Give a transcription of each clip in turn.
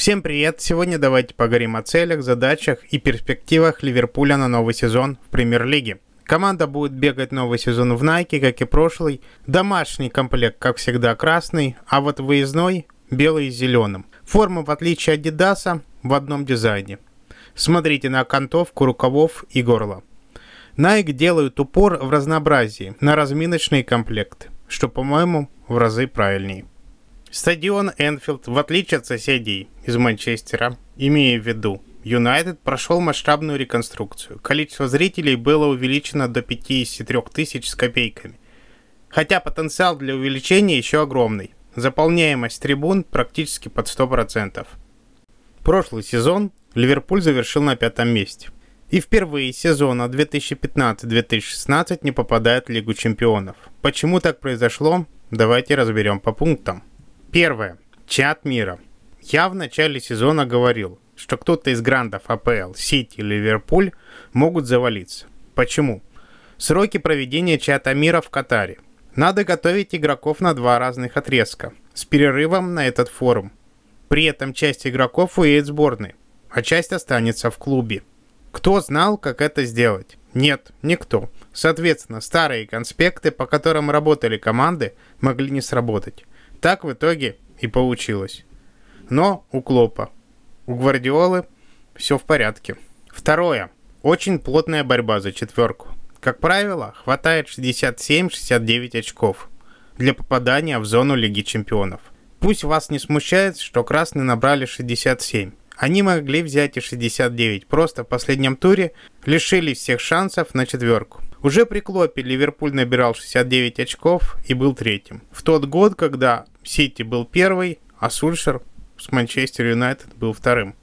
Всем привет! Сегодня давайте поговорим о целях, задачах и перспективах Ливерпуля на новый сезон в Премьер-лиге. Команда будет бегать новый сезон в Найке, как и прошлый. Домашний комплект, как всегда, красный, а вот выездной – белый с зеленым. Форма, в отличие от Дидаса, в одном дизайне. Смотрите на окантовку рукавов и горла. Найк делают упор в разнообразии на разминочные комплекты, что, по-моему, в разы правильнее. Стадион Энфилд, в отличие от соседей из Манчестера, имея в виду, Юнайтед прошел масштабную реконструкцию. Количество зрителей было увеличено до 53 тысяч с копейками. Хотя потенциал для увеличения еще огромный. Заполняемость трибун практически под 100%. Прошлый сезон Ливерпуль завершил на пятом месте. И впервые сезона 2015-2016 не попадает в Лигу Чемпионов. Почему так произошло, давайте разберем по пунктам. Первое. Чат мира. Я в начале сезона говорил, что кто-то из грандов АПЛ, Сити, Ливерпуль могут завалиться. Почему? Сроки проведения чата мира в Катаре. Надо готовить игроков на два разных отрезка, с перерывом на этот форум. При этом часть игроков уедет сборной, а часть останется в клубе. Кто знал, как это сделать? Нет, никто. Соответственно, старые конспекты, по которым работали команды, могли не сработать. Так в итоге и получилось. Но у Клопа, у Гвардиолы все в порядке. Второе. Очень плотная борьба за четверку. Как правило, хватает 67-69 очков для попадания в зону Лиги Чемпионов. Пусть вас не смущает, что красные набрали 67. Они могли взять и 69, просто в последнем туре лишились всех шансов на четверку. Уже при Клопе Ливерпуль набирал 69 очков и был третьим. В тот год, когда Сити был первый, а Сульшер с Манчестер Юнайтед был вторым.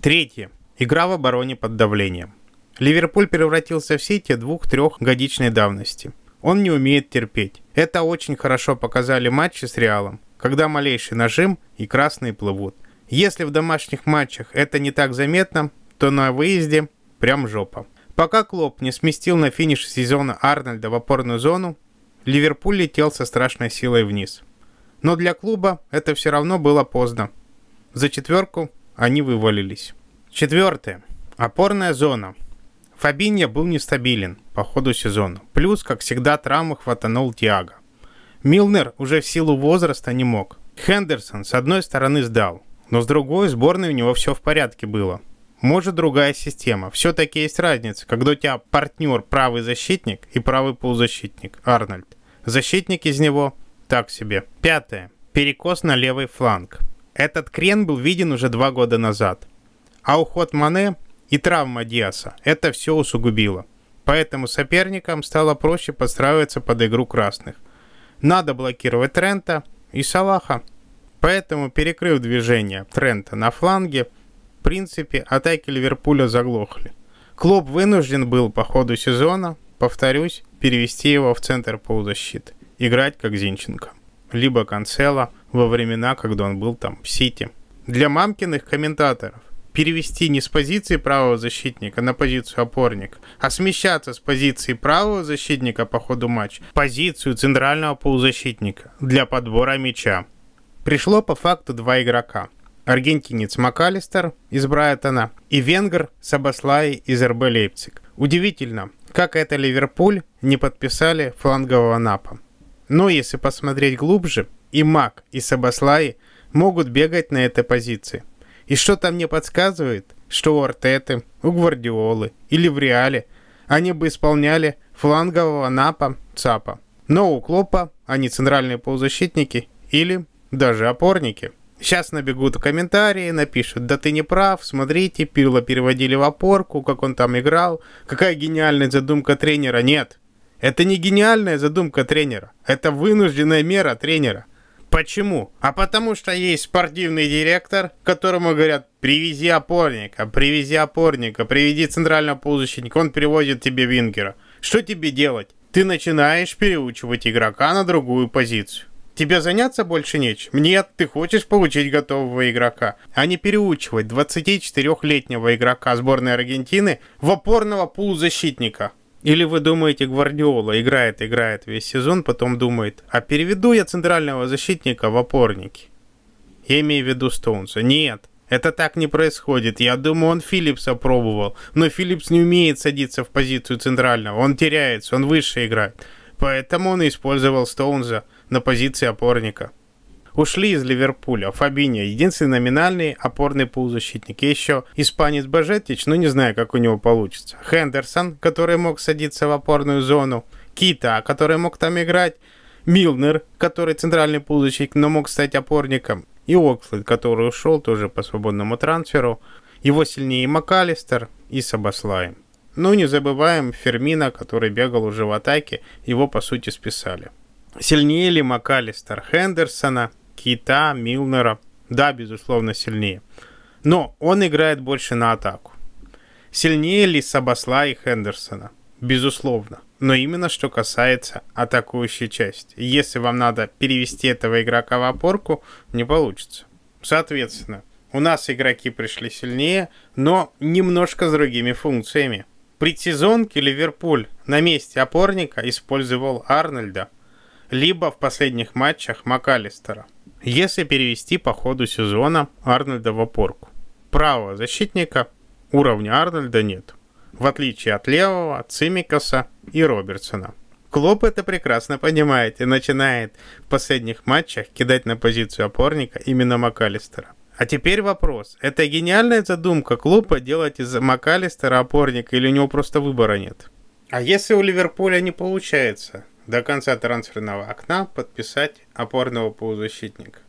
Третье. Игра в обороне под давлением. Ливерпуль превратился в Сити двух трех годичной давности. Он не умеет терпеть. Это очень хорошо показали матчи с Реалом, когда малейший нажим и красные плывут. Если в домашних матчах это не так заметно, то на выезде прям жопа. Пока Клоп не сместил на финиш сезона Арнольда в опорную зону, Ливерпуль летел со страшной силой вниз. Но для клуба это все равно было поздно. За четверку они вывалились. Четвертое. Опорная зона. Фабинья был нестабилен по ходу сезона. Плюс, как всегда, травмы хватанул Тиаго. Милнер уже в силу возраста не мог. Хендерсон с одной стороны сдал, но с другой сборной у него все в порядке было. Может другая система. Все-таки есть разница, когда у тебя партнер правый защитник и правый полузащитник, Арнольд. Защитник из него так себе. Пятое. Перекос на левый фланг. Этот крен был виден уже два года назад. А уход Мане и травма Диаса это все усугубило. Поэтому соперникам стало проще подстраиваться под игру красных. Надо блокировать Трента и Салаха. Поэтому, перекрыв движение Трента на фланге, принципе, атаки Ливерпуля заглохли. Клоп вынужден был по ходу сезона, повторюсь, перевести его в центр полузащиты, играть как Зинченко, либо Канцела во времена, когда он был там в Сити. Для мамкиных комментаторов перевести не с позиции правого защитника на позицию опорника, а смещаться с позиции правого защитника по ходу матча в позицию центрального полузащитника для подбора мяча. Пришло по факту два игрока – аргентинец Макалистер из Брайтона и Венгер Сабаслай из РБ Лейпциг. Удивительно, как это Ливерпуль не подписали флангового напа. Но если посмотреть глубже, и Мак, и Сабаслай могут бегать на этой позиции. И что-то мне подсказывает, что у Артеты, у Гвардиолы или в Реале они бы исполняли флангового напа ЦАПа. Но у Клопа они центральные полузащитники или даже опорники. Сейчас набегут комментарии, напишут, да ты не прав, смотрите, Пирла переводили в опорку, как он там играл, какая гениальная задумка тренера. Нет, это не гениальная задумка тренера, это вынужденная мера тренера. Почему? А потому что есть спортивный директор, которому говорят, привези опорника, привези опорника, приведи центрального полузащитника, он приводит тебе вингера. Что тебе делать? Ты начинаешь переучивать игрока на другую позицию. Тебе заняться больше нечем? Нет, ты хочешь получить готового игрока, а не переучивать 24-летнего игрока сборной Аргентины в опорного полузащитника. Или вы думаете, Гвардиола играет, играет весь сезон, потом думает, а переведу я центрального защитника в опорники. Я имею в виду Стоунса. Нет, это так не происходит. Я думаю, он Филлипса пробовал. Но Филлипс не умеет садиться в позицию центрального. Он теряется, он выше играет. Поэтому он использовал Стоунза на позиции опорника. Ушли из Ливерпуля Фабиньо, единственный номинальный опорный полузащитник. И еще испанец Бажетич, но ну, не знаю, как у него получится. Хендерсон, который мог садиться в опорную зону. Кита, который мог там играть. Милнер, который центральный полузащитник, но мог стать опорником. И Оксфорд, который ушел тоже по свободному трансферу. Его сильнее и МакАлистер, и Сабаслай. Ну, не забываем Фермина, который бегал уже в атаке, его по сути списали. Сильнее ли МакАлистер Хендерсона, Кита, Милнера? Да, безусловно, сильнее. Но он играет больше на атаку. Сильнее ли Сабасла и Хендерсона? Безусловно. Но именно что касается атакующей части. Если вам надо перевести этого игрока в опорку, не получится. Соответственно, у нас игроки пришли сильнее, но немножко с другими функциями. Предсезонке Ливерпуль на месте опорника использовал Арнольда, либо в последних матчах МакАлистера, если перевести по ходу сезона Арнольда в опорку. Правого защитника уровня Арнольда нет, в отличие от левого, Цимикаса и Робертсона. Клоп это прекрасно понимает и начинает в последних матчах кидать на позицию опорника именно МакАлистера. А теперь вопрос. Это гениальная задумка Клопа делать из МакАлистера опорника или у него просто выбора нет? А если у Ливерпуля не получается? до конца трансферного окна подписать опорного полузащитника.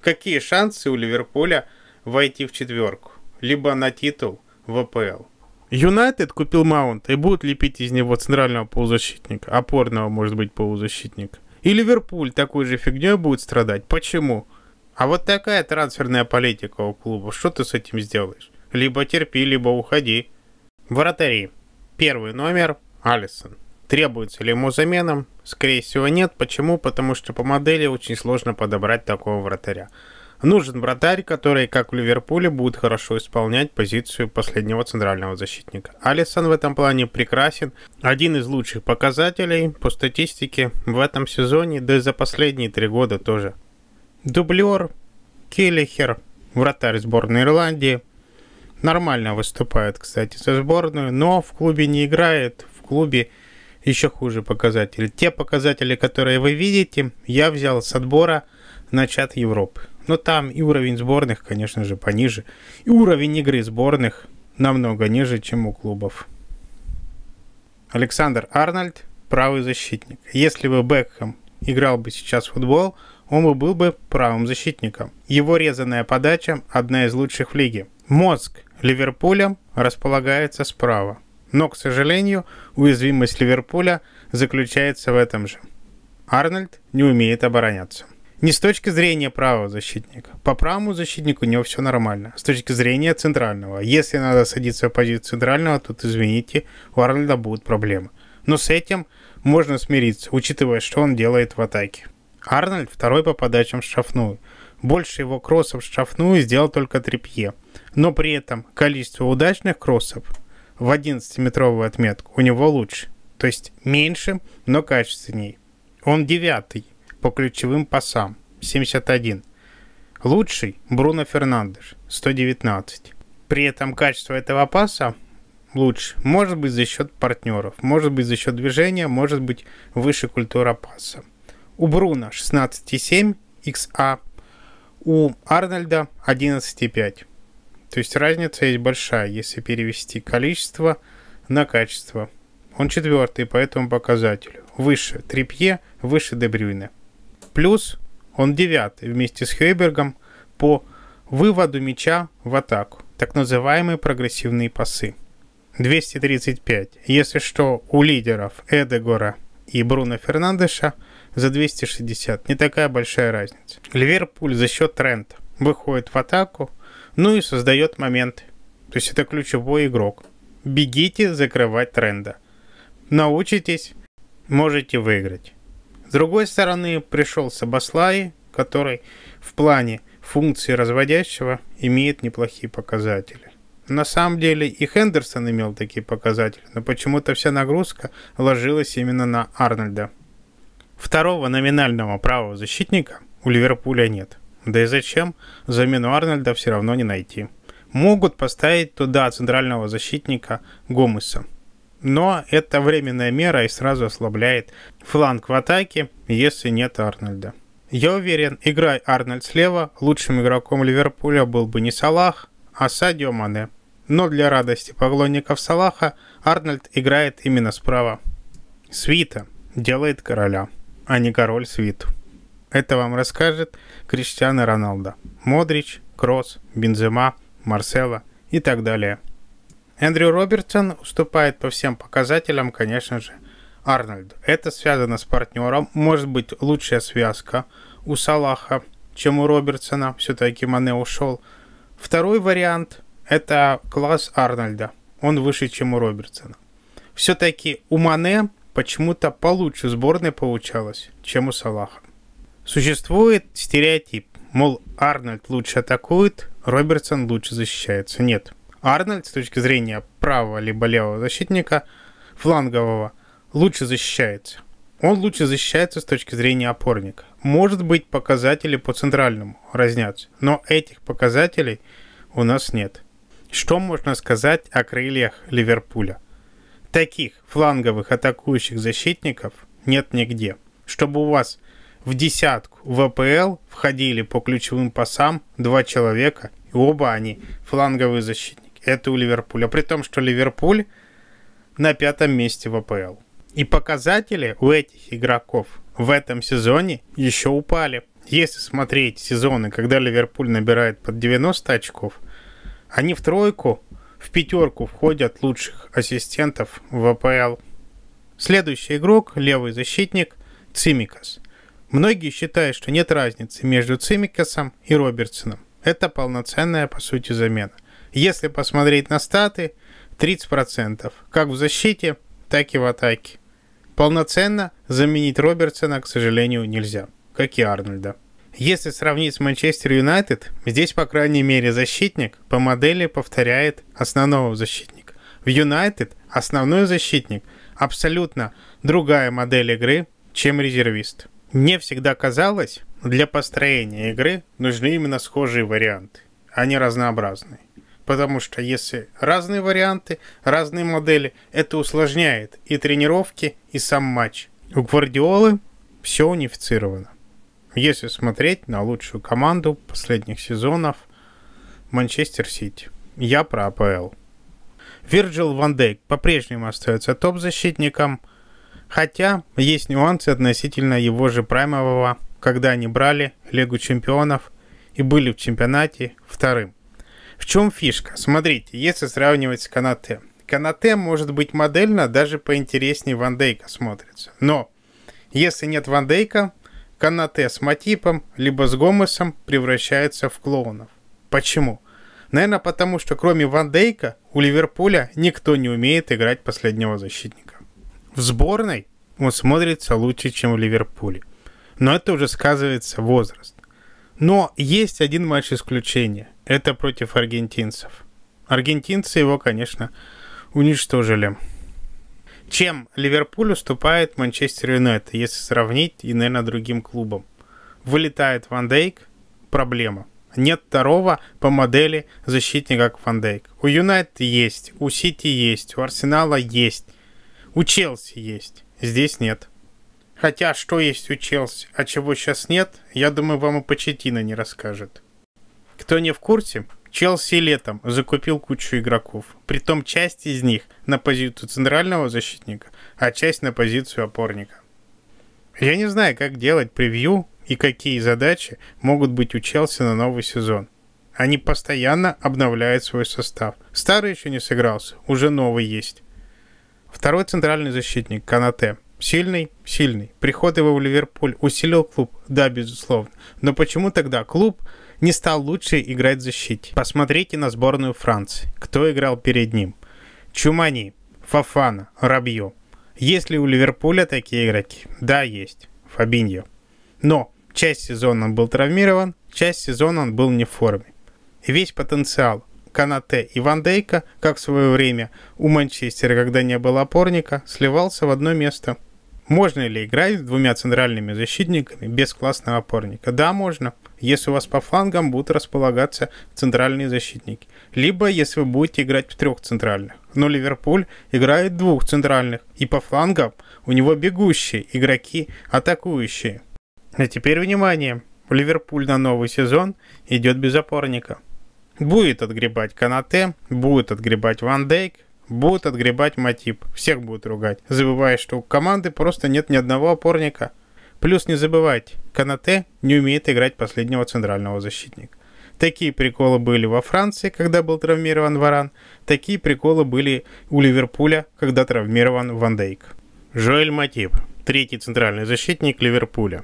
Какие шансы у Ливерпуля войти в четверку, либо на титул в АПЛ? Юнайтед купил Маунт и будут лепить из него центрального полузащитника, опорного, может быть, полузащитника. И Ливерпуль такой же фигней будет страдать. Почему? А вот такая трансферная политика у клуба. Что ты с этим сделаешь? Либо терпи, либо уходи. Вратари. Первый номер – Алисон. Требуется ли ему замена? Скорее всего нет. Почему? Потому что по модели очень сложно подобрать такого вратаря. Нужен вратарь, который, как в Ливерпуле, будет хорошо исполнять позицию последнего центрального защитника. Алисон в этом плане прекрасен. Один из лучших показателей по статистике в этом сезоне, да и за последние три года тоже. Дублер, Келлихер, вратарь сборной Ирландии. Нормально выступает, кстати, со сборную, но в клубе не играет. В клубе еще хуже показатели. Те показатели, которые вы видите, я взял с отбора на чат Европы. Но там и уровень сборных, конечно же, пониже. И уровень игры сборных намного ниже, чем у клубов. Александр Арнольд, правый защитник. Если бы Бекхэм играл бы сейчас в футбол, он бы был бы правым защитником. Его резанная подача – одна из лучших в лиге. Мозг Ливерпуля располагается справа. Но, к сожалению, уязвимость Ливерпуля заключается в этом же. Арнольд не умеет обороняться. Не с точки зрения правого защитника. По правому защитнику у него все нормально. С точки зрения центрального. Если надо садиться в позицию центрального, тут, извините, у Арнольда будут проблемы. Но с этим можно смириться, учитывая, что он делает в атаке. Арнольд второй по подачам в штрафную. Больше его кроссов в штрафную сделал только Трипье. Но при этом количество удачных кроссов в 11-метровую отметку. У него лучше. То есть меньше, но качественней. Он девятый по ключевым пасам. 71. Лучший Бруно Фернандеш. 119. При этом качество этого паса лучше. Может быть за счет партнеров, может быть за счет движения, может быть выше культура паса. У Бруно 16,7 XA, а. у Арнольда 11,5. То есть разница есть большая, если перевести количество на качество. Он четвертый по этому показателю. Выше Трипье, выше Дебрюйне. Плюс он девятый вместе с Хейбергом по выводу мяча в атаку. Так называемые прогрессивные пасы. 235. Если что, у лидеров Эдегора и Бруно Фернандеша за 260. Не такая большая разница. Ливерпуль за счет Трента выходит в атаку ну и создает моменты. То есть это ключевой игрок. Бегите закрывать тренда. Научитесь, можете выиграть. С другой стороны, пришел Сабаслай, который в плане функции разводящего имеет неплохие показатели. На самом деле и Хендерсон имел такие показатели, но почему-то вся нагрузка ложилась именно на Арнольда. Второго номинального правого защитника у Ливерпуля нет – да и зачем? Замену Арнольда все равно не найти. Могут поставить туда центрального защитника Гомеса. Но это временная мера и сразу ослабляет фланг в атаке, если нет Арнольда. Я уверен, играй Арнольд слева, лучшим игроком Ливерпуля был бы не Салах, а Садио Мане. Но для радости поклонников Салаха Арнольд играет именно справа. Свита делает короля, а не король свиту. Это вам расскажет Криштиана Роналдо, Модрич, Кросс, Бензема, Марсело и так далее. Эндрю Робертсон уступает по всем показателям, конечно же, Арнольду. Это связано с партнером, может быть лучшая связка у Салаха, чем у Робертсона, все-таки Мане ушел. Второй вариант – это класс Арнольда, он выше, чем у Робертсона. Все-таки у Мане почему-то получше сборной получалось, чем у Салаха. Существует стереотип, мол, Арнольд лучше атакует, Робертсон лучше защищается. Нет. Арнольд с точки зрения правого либо левого защитника, флангового, лучше защищается. Он лучше защищается с точки зрения опорника. Может быть, показатели по центральному разнятся, но этих показателей у нас нет. Что можно сказать о крыльях Ливерпуля? Таких фланговых атакующих защитников нет нигде. Чтобы у вас в десятку в АПЛ входили по ключевым пасам два человека, и оба они фланговые защитники. Это у Ливерпуля. А при том, что Ливерпуль на пятом месте в АПЛ. И показатели у этих игроков в этом сезоне еще упали. Если смотреть сезоны, когда Ливерпуль набирает под 90 очков, они в тройку, в пятерку входят лучших ассистентов в АПЛ. Следующий игрок, левый защитник, Цимикас – Многие считают, что нет разницы между Цимикасом и Робертсоном. Это полноценная, по сути, замена. Если посмотреть на статы, 30%, как в защите, так и в атаке. Полноценно заменить Робертсона, к сожалению, нельзя, как и Арнольда. Если сравнить с Манчестер Юнайтед, здесь, по крайней мере, защитник по модели повторяет основного защитника. В Юнайтед основной защитник абсолютно другая модель игры, чем резервист. Мне всегда казалось, для построения игры нужны именно схожие варианты, а не разнообразные. Потому что если разные варианты, разные модели, это усложняет и тренировки, и сам матч. У Гвардиолы все унифицировано. Если смотреть на лучшую команду последних сезонов Манчестер Сити. Я про АПЛ. Вирджил Ван Дейк по-прежнему остается топ-защитником – Хотя есть нюансы относительно его же праймового, когда они брали Лигу Чемпионов и были в чемпионате вторым. В чем фишка? Смотрите, если сравнивать с Канате. Канате может быть модельно даже поинтереснее Ван Дейка смотрится. Но если нет Ван Дейка, Канате с Матипом либо с Гомесом превращается в клоунов. Почему? Наверное, потому что кроме Ван Дейка у Ливерпуля никто не умеет играть последнего защитника. В сборной он смотрится лучше, чем в Ливерпуле. Но это уже сказывается возраст. Но есть один матч исключения. Это против аргентинцев. Аргентинцы его, конечно, уничтожили. Чем Ливерпуль уступает Манчестер Юнайтед, если сравнить и, наверное, другим клубам? Вылетает Ван Дейк, проблема. Нет второго по модели защитника, как Ван Дейк. У Юнайтед есть, у Сити есть, у Арсенала есть. У Челси есть, здесь нет. Хотя, что есть у Челси, а чего сейчас нет, я думаю, вам и Почетина не расскажет. Кто не в курсе, Челси летом закупил кучу игроков. Притом часть из них на позицию центрального защитника, а часть на позицию опорника. Я не знаю, как делать превью и какие задачи могут быть у Челси на новый сезон. Они постоянно обновляют свой состав. Старый еще не сыгрался, уже новый есть. Второй центральный защитник Канате. Сильный? Сильный. Приход его в Ливерпуль усилил клуб? Да, безусловно. Но почему тогда клуб не стал лучше играть в защите? Посмотрите на сборную Франции. Кто играл перед ним? Чумани, Фафана, Рабье. Есть ли у Ливерпуля такие игроки? Да, есть. Фабиньо. Но часть сезона он был травмирован, часть сезона он был не в форме. И весь потенциал Канате и Ван Дейка, как в свое время у Манчестера, когда не было опорника, сливался в одно место. Можно ли играть с двумя центральными защитниками без классного опорника? Да, можно, если у вас по флангам будут располагаться центральные защитники. Либо если вы будете играть в трех центральных. Но Ливерпуль играет двух центральных, и по флангам у него бегущие игроки, атакующие. А теперь внимание! Ливерпуль на новый сезон идет без опорника. Будет отгребать Канате, будет отгребать Ван Дейк, будет отгребать Матип. Всех будут ругать, забывая, что у команды просто нет ни одного опорника. Плюс не забывайте, Канате не умеет играть последнего центрального защитника. Такие приколы были во Франции, когда был травмирован Варан. Такие приколы были у Ливерпуля, когда травмирован Ван Дейк. Жоэль Матип, третий центральный защитник Ливерпуля.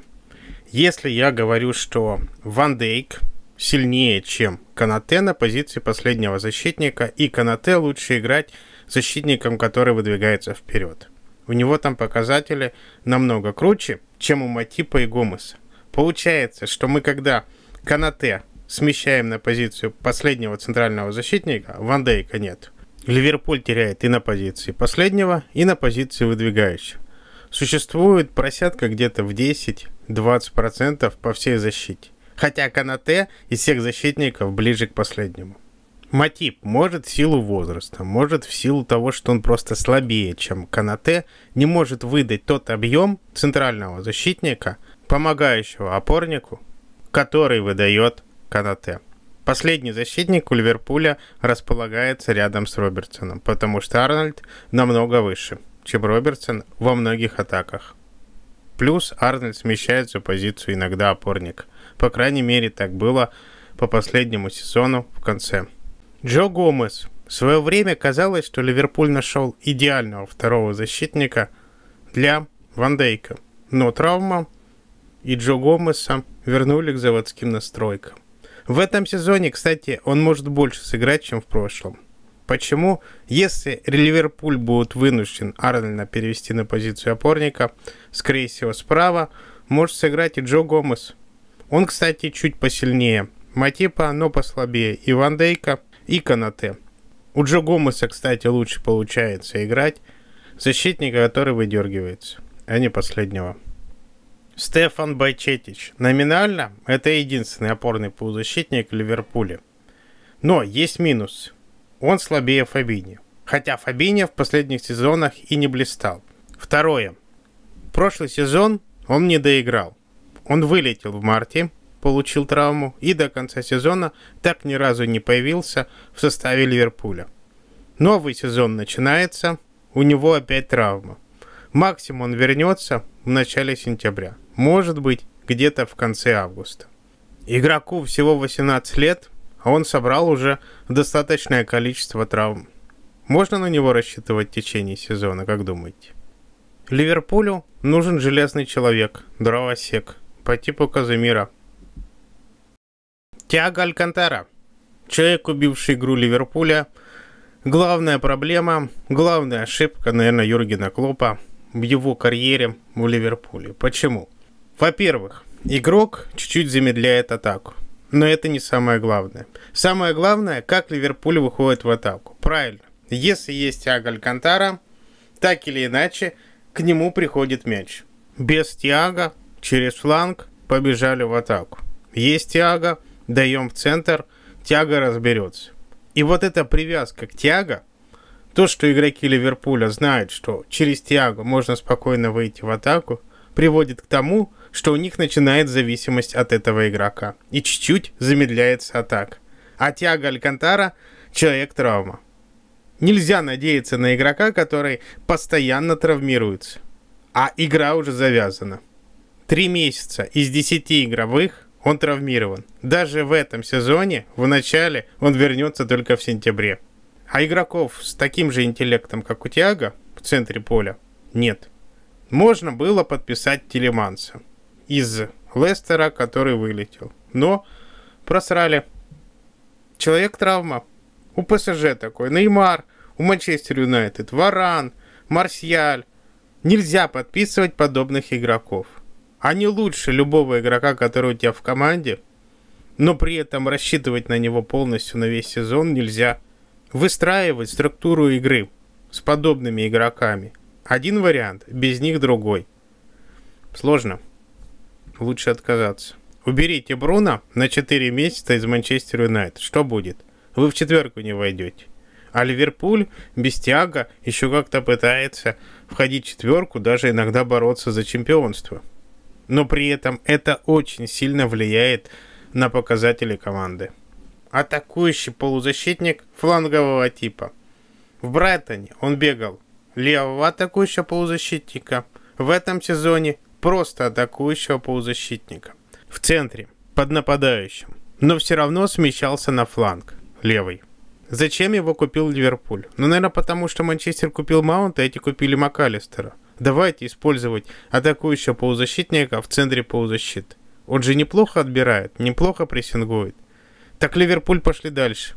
Если я говорю, что Ван Дейк сильнее, чем Канате на позиции последнего защитника, и Канате лучше играть защитником, который выдвигается вперед. У него там показатели намного круче, чем у Матипа и Гомеса. Получается, что мы когда Канате смещаем на позицию последнего центрального защитника, Ван Дейка нет. Ливерпуль теряет и на позиции последнего, и на позиции выдвигающего. Существует просядка где-то в 10-20% по всей защите хотя Канате из всех защитников ближе к последнему. Матип может в силу возраста, может в силу того, что он просто слабее, чем Канате, не может выдать тот объем центрального защитника, помогающего опорнику, который выдает Канате. Последний защитник у Ливерпуля располагается рядом с Робертсоном, потому что Арнольд намного выше, чем Робертсон во многих атаках. Плюс Арнольд смещает за позицию иногда опорник. По крайней мере, так было по последнему сезону в конце. Джо Гомес. В свое время казалось, что Ливерпуль нашел идеального второго защитника для Вандейка, Но травма и Джо Гомеса вернули к заводским настройкам. В этом сезоне, кстати, он может больше сыграть, чем в прошлом. Почему? Если Ливерпуль будет вынужден Арнольда перевести на позицию опорника, скорее всего справа, может сыграть и Джо Гомес – он, кстати, чуть посильнее. Матипа, но послабее. И Ван Дейка, и Канате. У Джо Гомеса, кстати, лучше получается играть. Защитника, который выдергивается, а не последнего. Стефан Байчетич. Номинально это единственный опорный полузащитник Ливерпуля. Но есть минус. Он слабее Фабини. Хотя Фабини в последних сезонах и не блистал. Второе. Прошлый сезон он не доиграл. Он вылетел в марте, получил травму и до конца сезона так ни разу не появился в составе Ливерпуля. Новый сезон начинается, у него опять травма. Максимум он вернется в начале сентября, может быть где-то в конце августа. Игроку всего 18 лет, а он собрал уже достаточное количество травм. Можно на него рассчитывать в течение сезона, как думаете? Ливерпулю нужен железный человек, дровосек – по типу Казимира. Тиаго Алькантара. Человек, убивший игру Ливерпуля. Главная проблема, главная ошибка, наверное, Юргена Клопа в его карьере в Ливерпуле. Почему? Во-первых, игрок чуть-чуть замедляет атаку. Но это не самое главное. Самое главное, как Ливерпуль выходит в атаку. Правильно. Если есть Тиаго Алькантара, так или иначе, к нему приходит мяч. Без Тиаго Через фланг побежали в атаку. Есть тяга, даем в центр, тяга разберется. И вот эта привязка к тяга, то, что игроки Ливерпуля знают, что через тягу можно спокойно выйти в атаку, приводит к тому, что у них начинает зависимость от этого игрока. И чуть-чуть замедляется атака. А тяга Алькантара – человек-травма. Нельзя надеяться на игрока, который постоянно травмируется. А игра уже завязана. Три месяца из десяти игровых он травмирован. Даже в этом сезоне, в начале, он вернется только в сентябре. А игроков с таким же интеллектом, как у Тиаго, в центре поля, нет. Можно было подписать Телеманса из Лестера, который вылетел. Но просрали. Человек травма. У ПСЖ такой. Неймар, у Манчестер Юнайтед, Варан, Марсиаль. Нельзя подписывать подобных игроков. Они лучше любого игрока, который у тебя в команде, но при этом рассчитывать на него полностью на весь сезон нельзя. Выстраивать структуру игры с подобными игроками. Один вариант, без них другой. Сложно. Лучше отказаться. Уберите Бруно на 4 месяца из Манчестер Юнайтед. Что будет? Вы в четверку не войдете. А Ливерпуль без Тиаго еще как-то пытается входить в четверку, даже иногда бороться за чемпионство но при этом это очень сильно влияет на показатели команды. Атакующий полузащитник флангового типа. В Брайтоне он бегал левого атакующего полузащитника, в этом сезоне просто атакующего полузащитника. В центре, под нападающим, но все равно смещался на фланг, левый. Зачем его купил Ливерпуль? Ну, наверное, потому что Манчестер купил Маунта, а эти купили МакАлистера. Давайте использовать атакующего полузащитника в центре полузащиты. Он же неплохо отбирает, неплохо прессингует. Так Ливерпуль пошли дальше.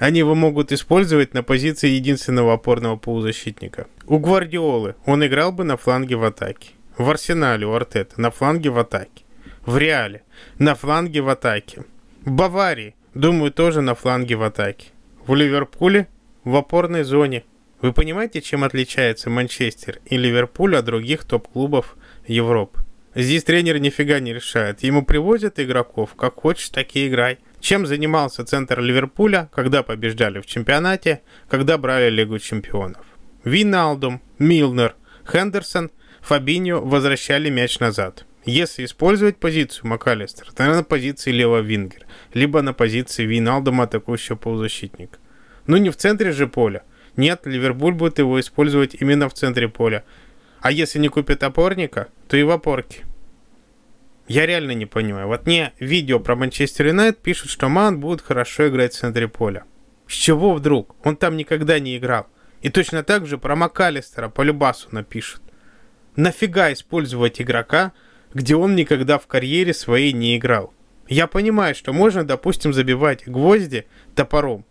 Они его могут использовать на позиции единственного опорного полузащитника. У Гвардиолы он играл бы на фланге в атаке. В Арсенале у Артета на фланге в атаке. В Реале на фланге в атаке. В Баварии, думаю, тоже на фланге в атаке. В Ливерпуле в опорной зоне – вы понимаете, чем отличается Манчестер и Ливерпуль от других топ-клубов Европы? Здесь тренер нифига не решает. Ему привозят игроков, как хочешь, так и играй. Чем занимался центр Ливерпуля, когда побеждали в чемпионате, когда брали Лигу чемпионов? Виналдум, Милнер, Хендерсон, Фабиньо возвращали мяч назад. Если использовать позицию МакАлистер, то на позиции левого вингер, либо на позиции Виналдума атакующего полузащитника. Ну не в центре же поля. Нет, Ливерпуль будет его использовать именно в центре поля. А если не купит опорника, то и в опорке. Я реально не понимаю. Вот мне видео про Манчестер Юнайт пишут, что Ман будет хорошо играть в центре поля. С чего вдруг? Он там никогда не играл. И точно так же про Макалистера по Любасу напишут. Нафига использовать игрока, где он никогда в карьере своей не играл? Я понимаю, что можно, допустим, забивать гвозди топором.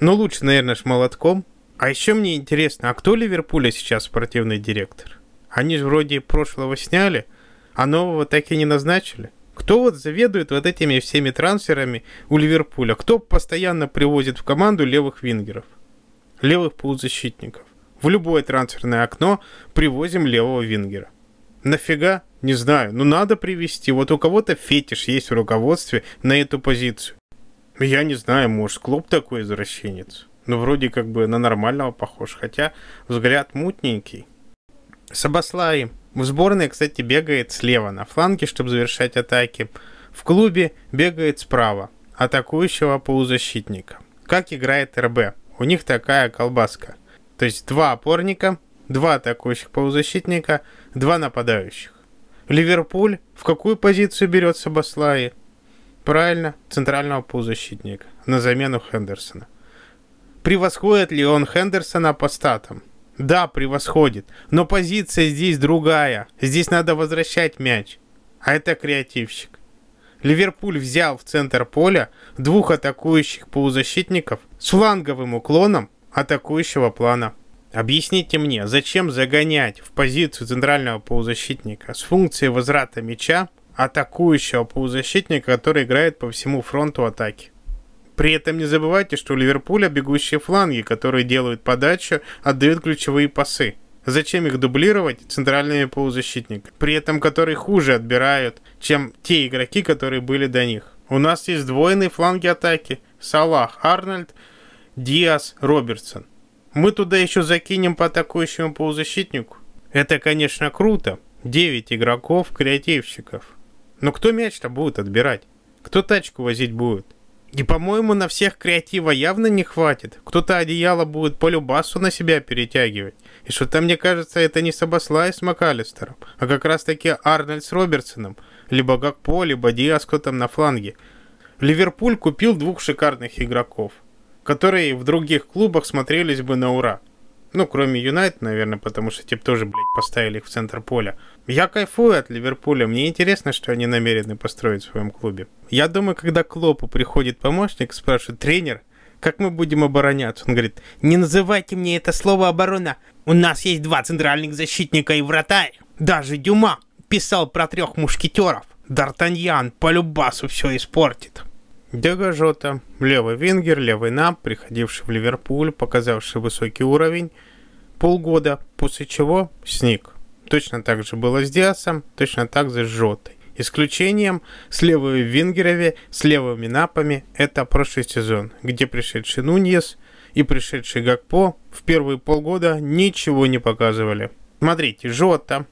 Но лучше, наверное, ж молотком – а еще мне интересно, а кто Ливерпуля сейчас спортивный директор? Они же вроде прошлого сняли, а нового так и не назначили. Кто вот заведует вот этими всеми трансферами у Ливерпуля? Кто постоянно привозит в команду левых вингеров? Левых полузащитников. В любое трансферное окно привозим левого вингера. Нафига? Не знаю. Но ну, надо привести. Вот у кого-то фетиш есть в руководстве на эту позицию. Я не знаю, может, клуб такой извращенец. Ну, вроде как бы на нормального похож, хотя взгляд мутненький. Сабаслай в сборной, кстати, бегает слева на фланге, чтобы завершать атаки. В клубе бегает справа, атакующего полузащитника. Как играет РБ? У них такая колбаска. То есть два опорника, два атакующих полузащитника, два нападающих. Ливерпуль в какую позицию берет Сабаслай? Правильно, центрального полузащитника на замену Хендерсона. Превосходит ли он Хендерсона по статам? Да, превосходит. Но позиция здесь другая. Здесь надо возвращать мяч. А это креативщик. Ливерпуль взял в центр поля двух атакующих полузащитников с фланговым уклоном атакующего плана. Объясните мне, зачем загонять в позицию центрального полузащитника с функцией возврата мяча атакующего полузащитника, который играет по всему фронту атаки? При этом не забывайте, что у Ливерпуля бегущие фланги, которые делают подачу, отдают ключевые пасы. Зачем их дублировать центральными полузащитниками, при этом которые хуже отбирают, чем те игроки, которые были до них. У нас есть двойные фланги атаки. Салах, Арнольд, Диас, Робертсон. Мы туда еще закинем по атакующему полузащитнику. Это, конечно, круто. 9 игроков-креативщиков. Но кто мяч-то будет отбирать? Кто тачку возить будет? И, по-моему, на всех креатива явно не хватит. Кто-то одеяло будет по любасу на себя перетягивать. И что-то, мне кажется, это не Сабаслай с Макалистером, а как раз-таки Арнольд с Робертсоном. Либо Гакпо, либо Диас, кто там на фланге. Ливерпуль купил двух шикарных игроков, которые в других клубах смотрелись бы на ура. Ну, кроме Юнайтед, наверное, потому что типа тоже, блядь, поставили их в центр поля. Я кайфую от Ливерпуля. Мне интересно, что они намерены построить в своем клубе. Я думаю, когда Клопу приходит помощник, спрашивает, тренер, как мы будем обороняться? Он говорит, не называйте мне это слово оборона. У нас есть два центральных защитника и вратарь. Даже Дюма писал про трех мушкетеров. Д'Артаньян по любасу все испортит. Диего Жота, левый вингер, левый нап, приходивший в Ливерпуль, показавший высокий уровень, полгода, после чего сник. Точно так же было с Диасом, точно так же с Жотой. Исключением с левыми вингерами, с левыми напами это прошлый сезон, где пришедший Нуньес и пришедший Гакпо в первые полгода ничего не показывали. Смотрите, Жота,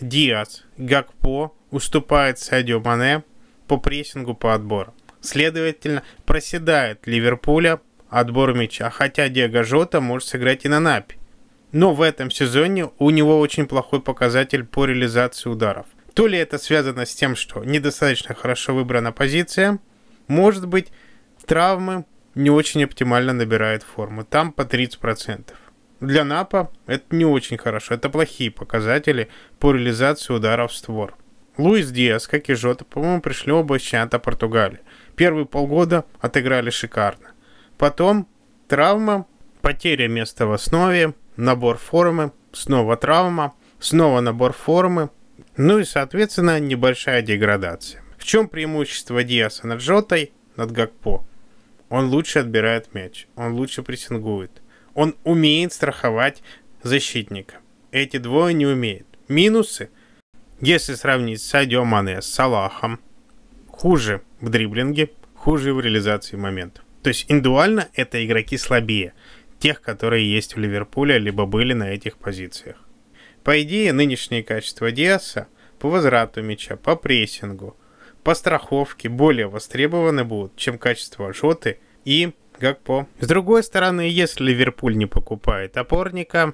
Диас, Гакпо уступает Садио Мане по прессингу по отбору. Следовательно, проседает Ливерпуля отбор мяча, хотя Диего Жота может сыграть и на напи. Но в этом сезоне у него очень плохой показатель по реализации ударов. То ли это связано с тем, что недостаточно хорошо выбрана позиция, может быть, травмы не очень оптимально набирают форму, там по 30%. Для Напа это не очень хорошо, это плохие показатели по реализации ударов в створ. Луис Диас, как и Жота, по-моему, пришли оба из чемпионата Португалии. Первые полгода отыграли шикарно. Потом травма, потеря места в основе, набор формы, снова травма, снова набор формы, ну и, соответственно, небольшая деградация. В чем преимущество Диаса над Жотой, над Гакпо? Он лучше отбирает мяч, он лучше прессингует, он умеет страховать защитника. Эти двое не умеют. Минусы, если сравнить Садио Мане с Салахом – хуже в дриблинге, хуже в реализации моментов. То есть индивидуально это игроки слабее тех, которые есть в Ливерпуле, либо были на этих позициях. По идее, нынешние качества Диаса по возврату мяча, по прессингу, по страховке более востребованы будут, чем качество Жоты и Гакпо. С другой стороны, если Ливерпуль не покупает опорника,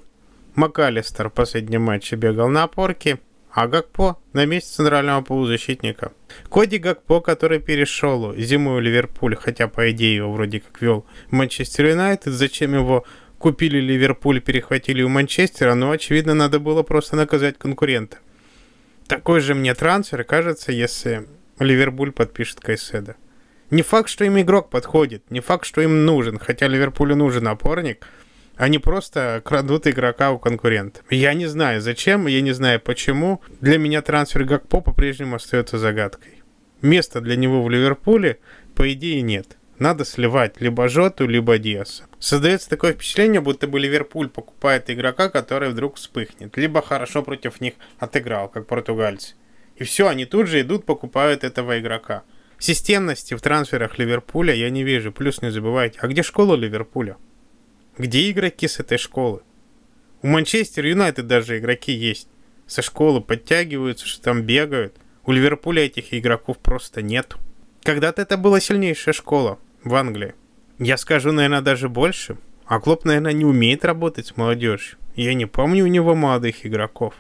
МакАлистер в последнем матче бегал на опорке, а Гакпо на месте центрального полузащитника. Коди Гакпо, который перешел зимой в Ливерпуль, хотя по идее его вроде как вел Манчестер Юнайтед, зачем его купили Ливерпуль, перехватили у Манчестера, но очевидно надо было просто наказать конкурента. Такой же мне трансфер кажется, если Ливерпуль подпишет Кайседа. Не факт, что им игрок подходит, не факт, что им нужен, хотя Ливерпулю нужен опорник – они просто крадут игрока у конкурента. Я не знаю зачем, я не знаю почему. Для меня трансфер Гакпо по-прежнему остается загадкой. Места для него в Ливерпуле, по идее, нет. Надо сливать либо Жоту, либо Диаса. Создается такое впечатление, будто бы Ливерпуль покупает игрока, который вдруг вспыхнет, либо хорошо против них отыграл, как португальцы. И все, они тут же идут, покупают этого игрока. Системности в трансферах Ливерпуля я не вижу. Плюс не забывайте, а где школа Ливерпуля? Где игроки с этой школы? У Манчестер Юнайтед даже игроки есть. Со школы подтягиваются, что там бегают. У Ливерпуля этих игроков просто нет. Когда-то это была сильнейшая школа в Англии. Я скажу, наверное, даже больше. А Клоп, наверное, не умеет работать с молодежью. Я не помню у него молодых игроков.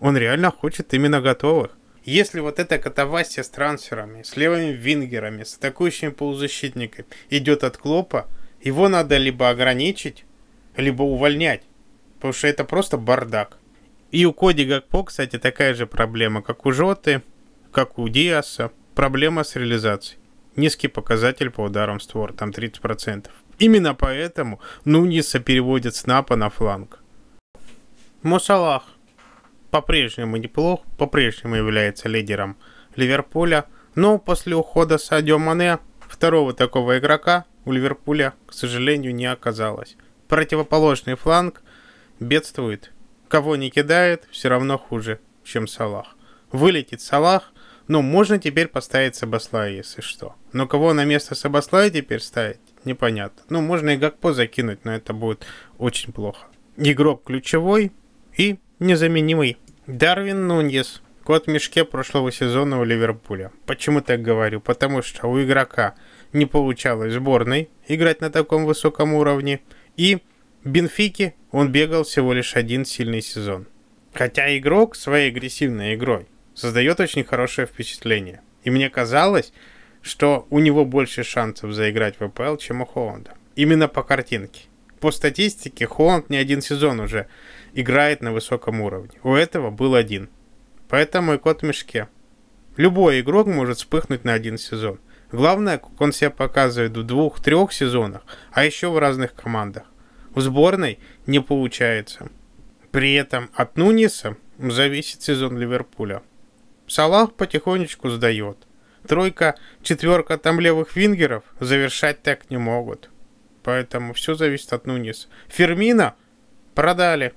Он реально хочет именно готовых. Если вот эта катавасия с трансферами, с левыми вингерами, с атакующими полузащитниками идет от Клопа, его надо либо ограничить, либо увольнять, потому что это просто бардак. И у Коди Гакпо, кстати, такая же проблема, как у Жоты, как у Диаса. Проблема с реализацией. Низкий показатель по ударам створ, там 30%. Именно поэтому Нуниса переводит Снапа на фланг. Мусалах по-прежнему неплох, по-прежнему является лидером Ливерпуля, но после ухода Садио Мане, второго такого игрока, у Ливерпуля, к сожалению, не оказалось. Противоположный фланг бедствует. Кого не кидает, все равно хуже, чем Салах. Вылетит Салах, ну, можно теперь поставить Сабаслая, если что. Но кого на место Сабаслая теперь ставить, непонятно. Ну, можно и Гакпо закинуть, но это будет очень плохо. Игрок ключевой и незаменимый. Дарвин Нуньес. Кот в мешке прошлого сезона у Ливерпуля. Почему так говорю? Потому что у игрока не получалось сборной играть на таком высоком уровне. И Бенфики он бегал всего лишь один сильный сезон. Хотя игрок своей агрессивной игрой создает очень хорошее впечатление. И мне казалось, что у него больше шансов заиграть в ВПЛ, чем у Холланда. Именно по картинке. По статистике Холланд не один сезон уже играет на высоком уровне. У этого был один. Поэтому и кот в мешке. Любой игрок может вспыхнуть на один сезон. Главное, как он себя показывает в двух-трех сезонах, а еще в разных командах. В сборной не получается. При этом от Нуниса зависит сезон Ливерпуля. Салах потихонечку сдает. Тройка, четверка там левых вингеров завершать так не могут. Поэтому все зависит от Нуниса. Фермина продали.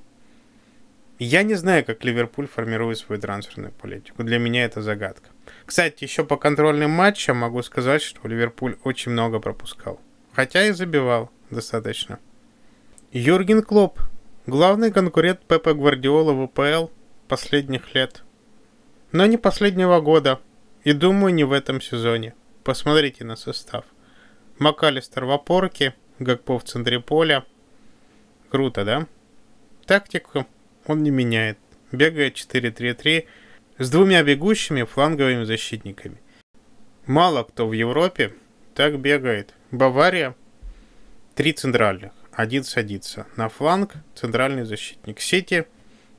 Я не знаю, как Ливерпуль формирует свою трансферную политику. Для меня это загадка. Кстати, еще по контрольным матчам могу сказать, что Ливерпуль очень много пропускал. Хотя и забивал достаточно. Юрген Клоп. Главный конкурент Пепа Гвардиола в УПЛ последних лет. Но не последнего года. И думаю, не в этом сезоне. Посмотрите на состав. Макалистер в опорке, Гакпо в центре поля. Круто, да? Тактику он не меняет. Бегает 4-3-3 с двумя бегущими фланговыми защитниками. Мало кто в Европе так бегает. Бавария три центральных. Один садится на фланг, центральный защитник. Сети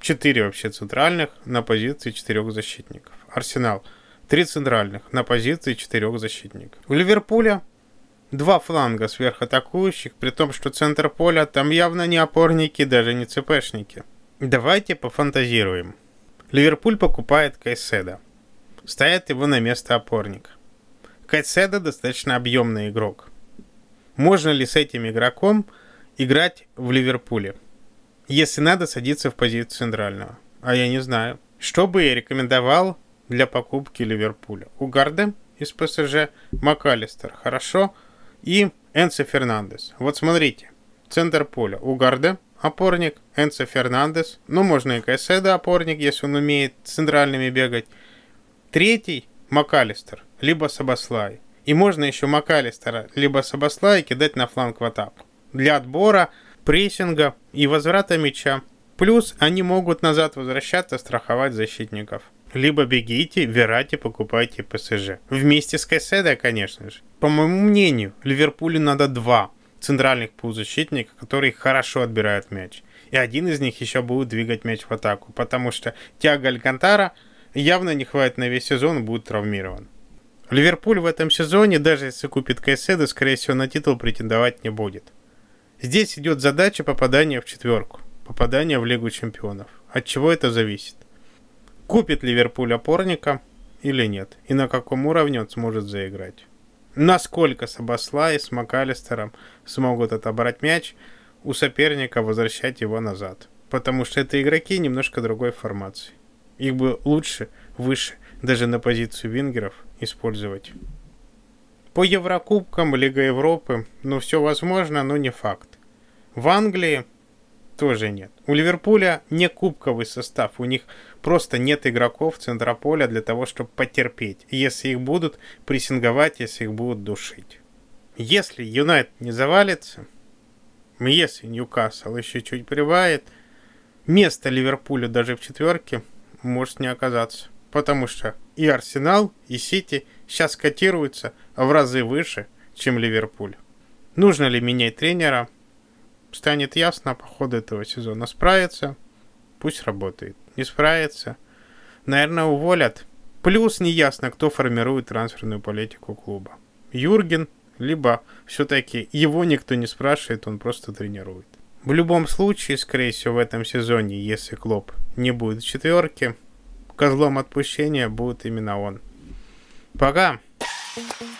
четыре вообще центральных на позиции четырех защитников. Арсенал три центральных на позиции четырех защитников. У Ливерпуля два фланга сверхатакующих, при том, что центр поля там явно не опорники, даже не цепешники. Давайте пофантазируем. Ливерпуль покупает Кайседа. Ставит его на место опорника. Кайседа достаточно объемный игрок. Можно ли с этим игроком играть в Ливерпуле? Если надо, садиться в позицию центрального. А я не знаю. Что бы я рекомендовал для покупки Ливерпуля? У Гарде из ПСЖ, МакАлистер, хорошо, и Энце Фернандес. Вот смотрите, центр поля у Гарде опорник, Энце Фернандес, ну можно и Кайседа опорник, если он умеет центральными бегать. Третий Макалистер, либо Сабаслай. И можно еще Макалистера, либо Сабаслай кидать на фланг в атаку. Для отбора, прессинга и возврата мяча. Плюс они могут назад возвращаться, страховать защитников. Либо бегите, верайте, покупайте ПСЖ. Вместе с Кайседой, конечно же. По моему мнению, Ливерпулю надо два центральных полузащитников, которые хорошо отбирают мяч. И один из них еще будет двигать мяч в атаку, потому что Тиаго Алькантара явно не хватит на весь сезон и будет травмирован. Ливерпуль в этом сезоне, даже если купит Кайседа, скорее всего на титул претендовать не будет. Здесь идет задача попадания в четверку, попадания в Лигу Чемпионов. От чего это зависит? Купит Ливерпуль опорника или нет, и на каком уровне он сможет заиграть насколько Сабасла и с МакАлистером смогут отобрать мяч у соперника, возвращать его назад. Потому что это игроки немножко другой формации. Их бы лучше, выше, даже на позицию вингеров использовать. По Еврокубкам, Лига Европы, ну все возможно, но не факт. В Англии тоже нет. У Ливерпуля не кубковый состав, у них Просто нет игроков центра поля для того, чтобы потерпеть, если их будут прессинговать, если их будут душить. Если Юнайт не завалится, если Ньюкасл еще чуть прибавит, место Ливерпулю даже в четверке может не оказаться. Потому что и Арсенал, и Сити сейчас котируются в разы выше, чем Ливерпуль. Нужно ли менять тренера? Станет ясно по ходу этого сезона. Справится Пусть работает. Не справится. Наверное, уволят. Плюс неясно, кто формирует трансферную политику клуба. Юрген, либо все-таки его никто не спрашивает, он просто тренирует. В любом случае, скорее всего, в этом сезоне, если Клоп не будет в четверке, козлом отпущения будет именно он. Пока! Thank you.